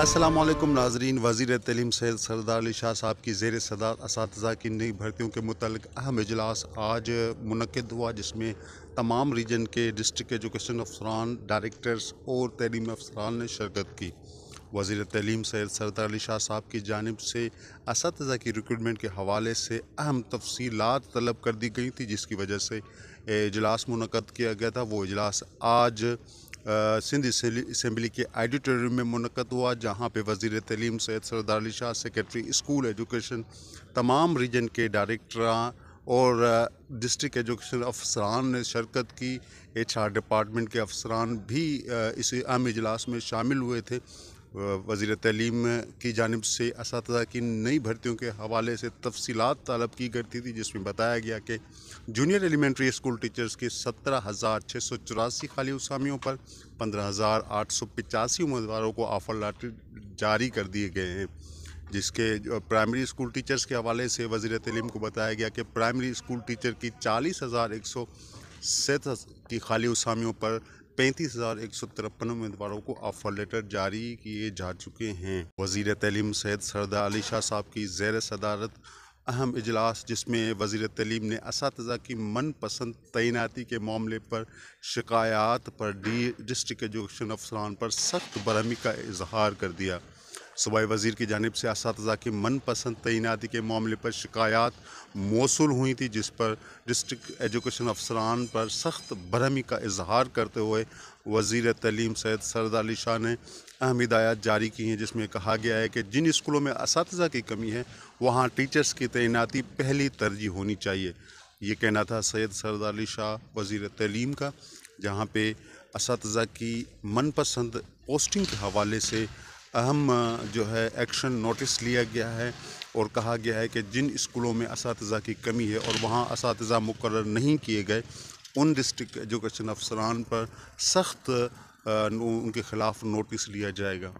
असलम नाजरीन वजीर तलीम सैद सरदार अली शाह साहब की जेर सदात इस की नई भर्तियों के मतलब अहम इजलास आज मनद हुआ जिसमें तमाम रीजन के डिस्ट्रिक्ट एजुकेशन अफसरान डायरेक्टर्स और तलीम अफसरान ने शिरकत की वजीर तलीम सैद सरदार अली शाह साहब की जानब से इस की रिक्रूटमेंट के हवाले से अहम तफसीलत तलब कर दी गई थी जिसकी वजह से इजलास मनकद किया गया था वो इजलास आज सिंध इसम्बली के आडिटोरियम में मनक़द हुआ जहाँ पर वज़ी तलीम Syed Sardar Ali Shah secretary school education तमाम रीजन के डायरेक्टर और डिस्ट्रिक एजुकेशन अफसरान ने शिरकत की एच आर डिपार्टमेंट के अफसरान भी इस अहम इजलास में शामिल हुए थे वजीर तलीम की जानब से इस की नई भर्तियों के हवाले से तफसीत तलब की करती थी जिसमें बताया गया कि जूनियर एलिमेंट्री स्कूल टीचर्स की सत्रह हज़ार छः सौ चौरासी खाली उसामियों पर पंद्रह हज़ार आठ सौ पचासी उम्मीदवारों को ऑफर लाटर जारी कर दिए गए हैं जिसके प्राइमरी स्कूल टीचर्स के हवाले से वजीर तलीम को बताया गया कि प्राइमरी स्कूल टीचर की चालीस हज़ार एक सौ सैंतीस की खाली उसामियों पर पैंतीस हजार एक सौ तिरपन उम्मीदवारों को ऑफर लेटर जारी किए जा चुके हैं वजीर तलीम सैद सरदार अली शाह साहब की जैर सदारत अहम इजलास जिसमें वजीर तलीम ने इस की मनपसंद तैनाती के मामले पर शिकायत पर डी डिस्ट्रिक्ट एजुकेशन अफसरान पर सख्त बरहमी का इजहार कर दिया सूबाई वज़ी की जानब से इस की मनपसंद तैनाती के मामले पर शिकायत मौसू हुई थी जिस पर डिस्ट्रिक्ट एजुकेशन अफसरान पर सख्त बरहमी का इजहार करते हुए वजीर तलीम सैद सरद अली शाह ने अहम हिदायत जारी की हैं जिसमें कहा गया है कि जिन स्कूलों में इस की कमी है वहाँ टीचर्स की तैनाती पहली तरजीह होनी चाहिए ये कहना था सैद सरद अली शाह वजीर तलीम का जहाँ पे इस की मनपसंद पोस्टिंग के हवाले से अहम जो है एक्शन नोटिस लिया गया है और कहा गया है कि जिन स्कूलों में इस की कमी है और वहाँ इस मुकर नहीं किए गए उन डिस्ट्रिक्ट एजुकेशन अफसरान पर सख्त उनके ख़िलाफ़ नोटिस लिया जाएगा